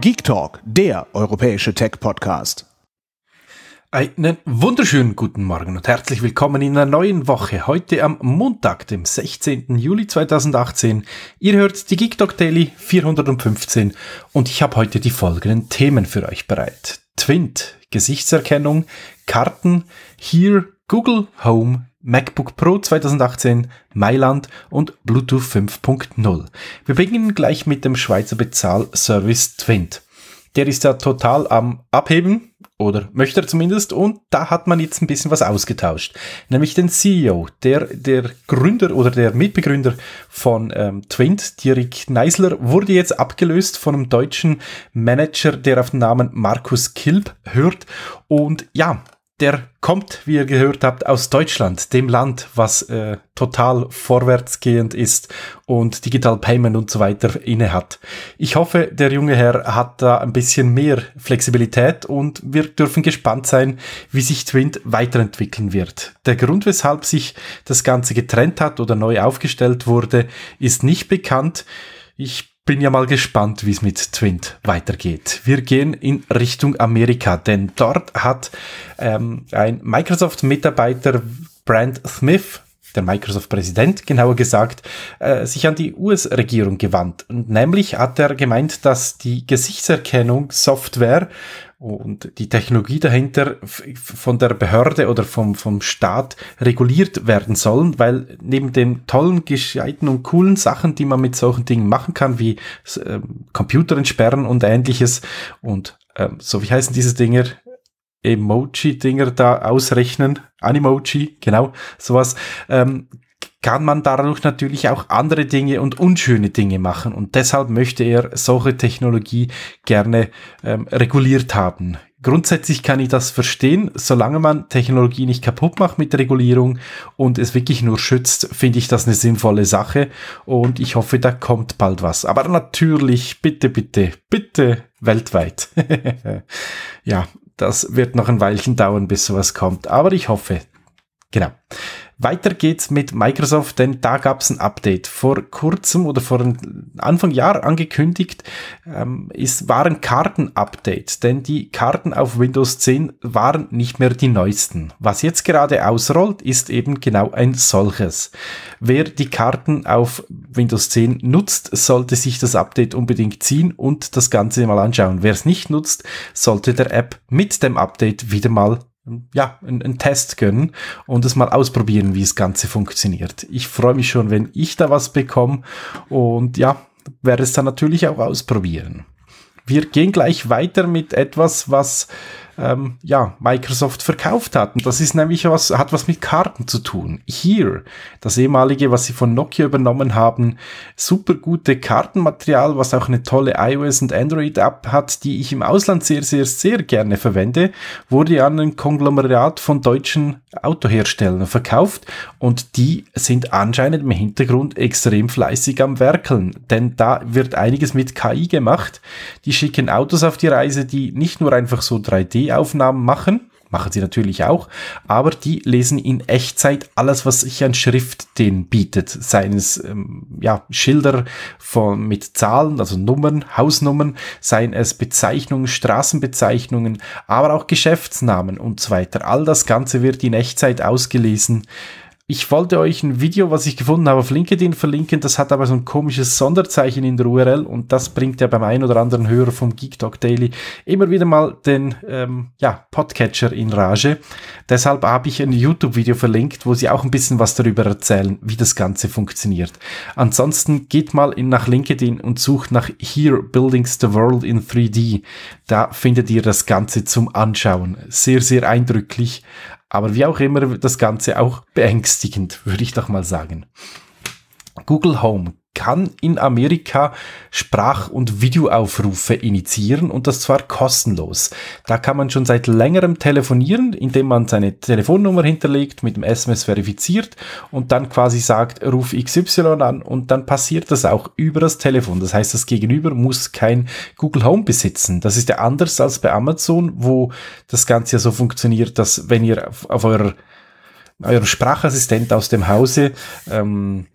Geek Talk, der europäische Tech-Podcast. Einen wunderschönen guten Morgen und herzlich willkommen in einer neuen Woche. Heute am Montag, dem 16. Juli 2018. Ihr hört die Geek Talk Daily 415 und ich habe heute die folgenden Themen für euch bereit. Twint, Gesichtserkennung, Karten, Here, Google Home, MacBook Pro 2018, Mailand und Bluetooth 5.0. Wir beginnen gleich mit dem Schweizer Bezahlservice Twint. Der ist ja total am Abheben, oder möchte zumindest, und da hat man jetzt ein bisschen was ausgetauscht. Nämlich den CEO, der, der Gründer oder der Mitbegründer von ähm, Twint, Dirk Neisler, wurde jetzt abgelöst von einem deutschen Manager, der auf den Namen Markus Kilp hört. Und ja, der kommt, wie ihr gehört habt, aus Deutschland, dem Land, was äh, total vorwärtsgehend ist und Digital Payment und so weiter inne hat. Ich hoffe, der junge Herr hat da ein bisschen mehr Flexibilität und wir dürfen gespannt sein, wie sich Twint weiterentwickeln wird. Der Grund, weshalb sich das Ganze getrennt hat oder neu aufgestellt wurde, ist nicht bekannt. Ich bin ja mal gespannt, wie es mit Twint weitergeht. Wir gehen in Richtung Amerika, denn dort hat ähm, ein Microsoft-Mitarbeiter Brand Smith der Microsoft-Präsident genauer gesagt, äh, sich an die US-Regierung gewandt. Und nämlich hat er gemeint, dass die Gesichtserkennung Software und die Technologie dahinter von der Behörde oder vom, vom Staat reguliert werden sollen, weil neben den tollen, gescheiten und coolen Sachen, die man mit solchen Dingen machen kann, wie äh, Computer entsperren und ähnliches und äh, so wie heißen diese Dinger? Emoji-Dinger da ausrechnen, Animoji, genau, sowas, ähm, kann man dadurch natürlich auch andere Dinge und unschöne Dinge machen. Und deshalb möchte er solche Technologie gerne ähm, reguliert haben. Grundsätzlich kann ich das verstehen, solange man Technologie nicht kaputt macht mit Regulierung und es wirklich nur schützt, finde ich das eine sinnvolle Sache und ich hoffe, da kommt bald was. Aber natürlich, bitte, bitte, bitte weltweit. ja, das wird noch ein Weilchen dauern, bis sowas kommt. Aber ich hoffe. Genau. Weiter geht's mit Microsoft, denn da gab's ein Update. Vor kurzem oder vor Anfang Jahr angekündigt ähm, ist, waren Karten-Update, denn die Karten auf Windows 10 waren nicht mehr die neuesten. Was jetzt gerade ausrollt, ist eben genau ein solches. Wer die Karten auf Windows 10 nutzt, sollte sich das Update unbedingt ziehen und das Ganze mal anschauen. Wer es nicht nutzt, sollte der App mit dem Update wieder mal ja, einen Test gönnen und es mal ausprobieren, wie das Ganze funktioniert. Ich freue mich schon, wenn ich da was bekomme und ja, werde es dann natürlich auch ausprobieren. Wir gehen gleich weiter mit etwas, was ähm, ja, Microsoft verkauft hat. Und das ist nämlich was, hat was mit Karten zu tun. Hier, das ehemalige, was sie von Nokia übernommen haben, super gute Kartenmaterial, was auch eine tolle iOS und Android App hat, die ich im Ausland sehr, sehr, sehr gerne verwende, wurde an ein Konglomerat von deutschen Autoherstellern verkauft und die sind anscheinend im Hintergrund extrem fleißig am Werkeln, denn da wird einiges mit KI gemacht. Die schicken Autos auf die Reise, die nicht nur einfach so 3D 3D-Aufnahmen machen, machen sie natürlich auch, aber die lesen in Echtzeit alles, was sich an Schrift denen bietet, seines ähm, ja, Schilder von, mit Zahlen, also Nummern, Hausnummern, seien es Bezeichnungen, Straßenbezeichnungen, aber auch Geschäftsnamen und so weiter. All das Ganze wird in Echtzeit ausgelesen ich wollte euch ein Video, was ich gefunden habe, auf LinkedIn verlinken. Das hat aber so ein komisches Sonderzeichen in der URL und das bringt ja beim einen oder anderen Hörer vom Geek Talk Daily immer wieder mal den ähm, ja, Podcatcher in Rage. Deshalb habe ich ein YouTube-Video verlinkt, wo sie auch ein bisschen was darüber erzählen, wie das Ganze funktioniert. Ansonsten geht mal in, nach LinkedIn und sucht nach Here Buildings the World in 3D. Da findet ihr das Ganze zum Anschauen. Sehr, sehr eindrücklich aber wie auch immer, das Ganze auch beängstigend, würde ich doch mal sagen. Google Home kann in Amerika Sprach- und Videoaufrufe initiieren und das zwar kostenlos. Da kann man schon seit längerem telefonieren, indem man seine Telefonnummer hinterlegt, mit dem SMS verifiziert und dann quasi sagt, ruf XY an und dann passiert das auch über das Telefon. Das heißt, das Gegenüber muss kein Google Home besitzen. Das ist ja anders als bei Amazon, wo das Ganze ja so funktioniert, dass wenn ihr auf, auf eurer eurem Sprachassistent aus dem Hause ähm,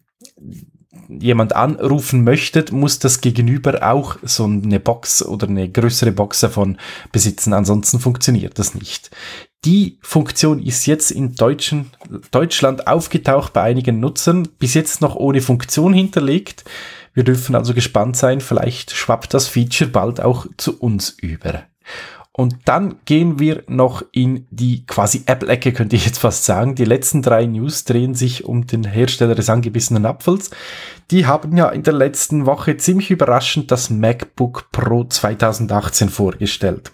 jemand anrufen möchtet, muss das Gegenüber auch so eine Box oder eine größere Box davon besitzen. Ansonsten funktioniert das nicht. Die Funktion ist jetzt in Deutschen, Deutschland aufgetaucht bei einigen Nutzern, bis jetzt noch ohne Funktion hinterlegt. Wir dürfen also gespannt sein, vielleicht schwappt das Feature bald auch zu uns über. Und dann gehen wir noch in die quasi Apple-Ecke, könnte ich jetzt fast sagen. Die letzten drei News drehen sich um den Hersteller des angebissenen Apfels. Die haben ja in der letzten Woche ziemlich überraschend das MacBook Pro 2018 vorgestellt.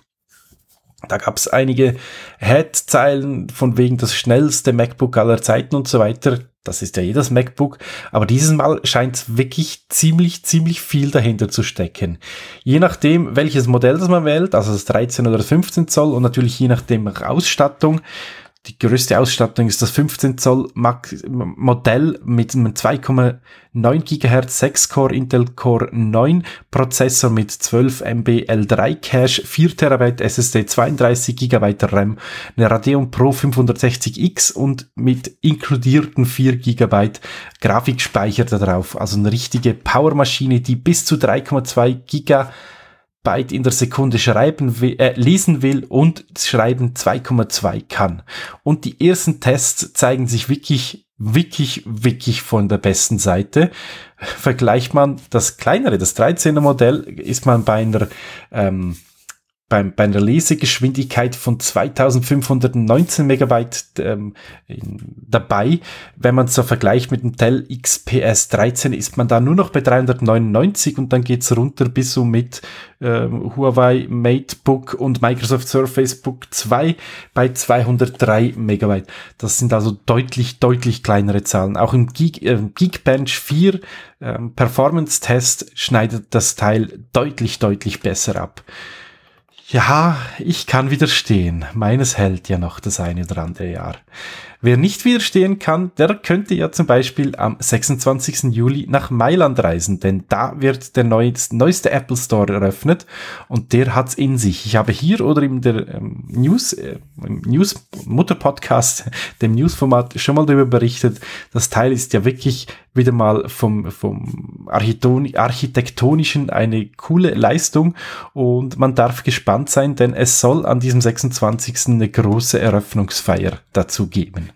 Da gab es einige Headzeilen von wegen das schnellste MacBook aller Zeiten und so weiter das ist ja jedes MacBook, aber dieses Mal scheint wirklich ziemlich, ziemlich viel dahinter zu stecken. Je nachdem, welches Modell das man wählt, also das 13 oder das 15 Zoll und natürlich je nachdem Ausstattung, die größte Ausstattung ist das 15 Zoll Modell mit einem 2,9 GHz 6 Core Intel Core 9 Prozessor mit 12 MB L3 Cache, 4 TB SSD, 32 GB RAM, eine Radeon Pro 560X und mit inkludierten 4 GB Grafikspeicher darauf. Also eine richtige Powermaschine, die bis zu 3,2 Gigabyte Byte in der Sekunde schreiben äh, lesen will und schreiben 2,2 kann. Und die ersten Tests zeigen sich wirklich, wirklich, wirklich von der besten Seite. Vergleicht man das kleinere, das 13er Modell, ist man bei einer ähm, beim, bei einer Lesegeschwindigkeit von 2519 Megabyte ähm, dabei. Wenn man es so vergleicht mit dem Dell XPS 13, ist man da nur noch bei 399 und dann geht's runter bis so mit ähm, Huawei MateBook und Microsoft Surface Book 2 bei 203 Megabyte. Das sind also deutlich, deutlich kleinere Zahlen. Auch im Geek, äh, Geekbench 4 ähm, Performance Test schneidet das Teil deutlich, deutlich besser ab. Ja, ich kann widerstehen. Meines hält ja noch das eine oder andere Jahr. Wer nicht widerstehen kann, der könnte ja zum Beispiel am 26. Juli nach Mailand reisen, denn da wird der neueste Apple Store eröffnet und der hat's in sich. Ich habe hier oder in der ähm, News, äh, News Mutter Podcast, dem Newsformat schon mal darüber berichtet. Das Teil ist ja wirklich wieder mal vom, vom architektonischen eine coole Leistung und man darf gespannt sein, denn es soll an diesem 26. eine große Eröffnungsfeier dazu geben.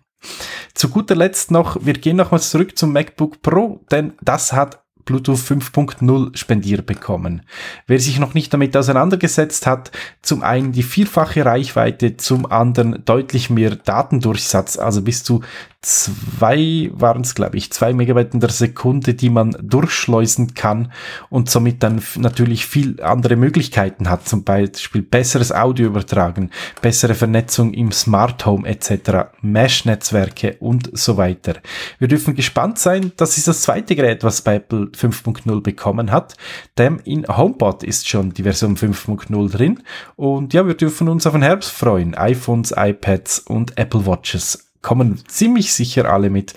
Zu guter Letzt noch, wir gehen nochmals zurück zum MacBook Pro, denn das hat Bluetooth 5.0 spendiert bekommen. Wer sich noch nicht damit auseinandergesetzt hat, zum einen die vierfache Reichweite, zum anderen deutlich mehr Datendurchsatz, also bis zu zwei, waren es glaube ich, zwei Megabyte in der Sekunde, die man durchschleusen kann und somit dann natürlich viel andere Möglichkeiten hat, zum Beispiel besseres Audio übertragen, bessere Vernetzung im Smart Home etc., Mesh-Netzwerke und so weiter. Wir dürfen gespannt sein, das ist das zweite Gerät, was bei Apple 5.0 bekommen hat, denn in HomePod ist schon die Version 5.0 drin und ja, wir dürfen uns auf den Herbst freuen, iPhones, iPads und Apple Watches kommen ziemlich sicher alle mit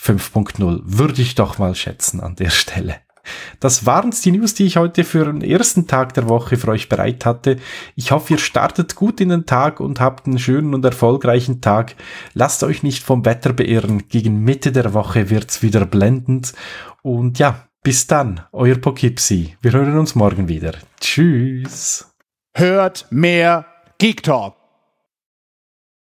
5.0. Würde ich doch mal schätzen an der Stelle. Das waren's die News, die ich heute für den ersten Tag der Woche für euch bereit hatte. Ich hoffe, ihr startet gut in den Tag und habt einen schönen und erfolgreichen Tag. Lasst euch nicht vom Wetter beirren. Gegen Mitte der Woche wird's wieder blendend. Und ja, bis dann, euer Poughkeepsie. Wir hören uns morgen wieder. Tschüss. Hört mehr Geek Talk.